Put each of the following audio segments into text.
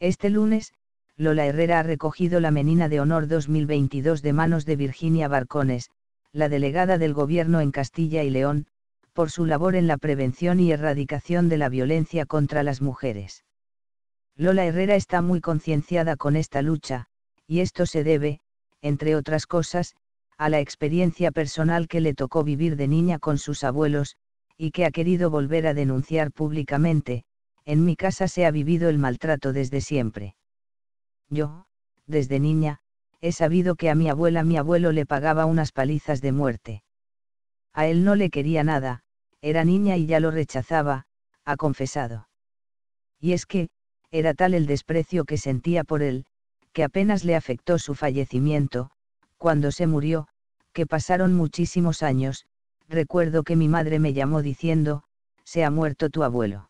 Este lunes, Lola Herrera ha recogido la Menina de Honor 2022 de manos de Virginia Barcones, la delegada del Gobierno en Castilla y León, por su labor en la prevención y erradicación de la violencia contra las mujeres. Lola Herrera está muy concienciada con esta lucha, y esto se debe, entre otras cosas, a la experiencia personal que le tocó vivir de niña con sus abuelos, y que ha querido volver a denunciar públicamente, en mi casa se ha vivido el maltrato desde siempre. Yo, desde niña, he sabido que a mi abuela mi abuelo le pagaba unas palizas de muerte. A él no le quería nada, era niña y ya lo rechazaba, ha confesado. Y es que, era tal el desprecio que sentía por él, que apenas le afectó su fallecimiento, cuando se murió, que pasaron muchísimos años, recuerdo que mi madre me llamó diciendo, se ha muerto tu abuelo.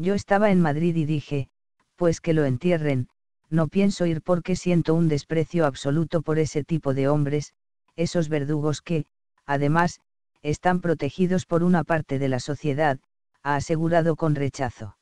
Yo estaba en Madrid y dije, pues que lo entierren, no pienso ir porque siento un desprecio absoluto por ese tipo de hombres, esos verdugos que, además, están protegidos por una parte de la sociedad, ha asegurado con rechazo.